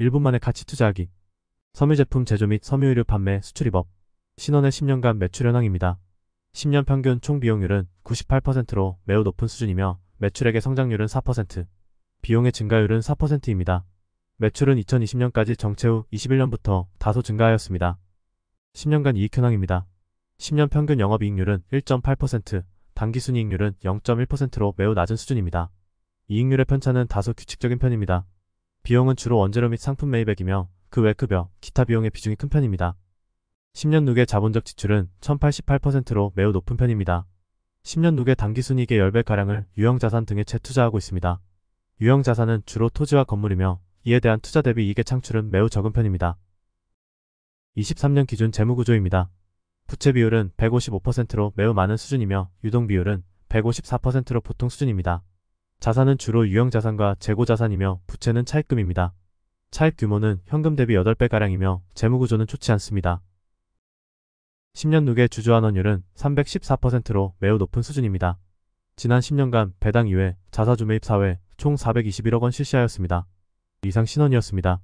1분 만에 가치 투자하기 섬유 제품 제조 및섬유유류 판매 수출입업 신원의 10년간 매출 현황입니다. 10년 평균 총 비용률은 98%로 매우 높은 수준이며 매출액의 성장률은 4%, 비용의 증가율은 4%입니다. 매출은 2020년까지 정체 후 21년부터 다소 증가하였습니다. 10년간 이익 현황입니다. 10년 평균 영업이익률은 1.8%, 단기순이익률은 0.1%로 매우 낮은 수준입니다. 이익률의 편차는 다소 규칙적인 편입니다. 비용은 주로 원재료 및 상품 매입액이며 그 외 급여, 기타 비용의 비중이 큰 편입니다. 10년 누계 자본적 지출은 1088%로 매우 높은 편입니다. 10년 누계 단기순이익의 10배가량을 유형자산 등에 재투자하고 있습니다. 유형자산은 주로 토지와 건물이며 이에 대한 투자 대비 이익의 창출은 매우 적은 편입니다. 23년 기준 재무구조입니다. 부채 비율은 155%로 매우 많은 수준이며 유동 비율은 154%로 보통 수준입니다. 자산은 주로 유형자산과 재고자산이며 부채는 차입금입니다. 차입 규모는 현금 대비 8배가량이며 재무구조는 좋지 않습니다. 10년 누계 주주환원율은 314%로 매우 높은 수준입니다. 지난 10년간 배당 2회, 자사주 매입 사회총 421억 원 실시하였습니다. 이상 신원이었습니다.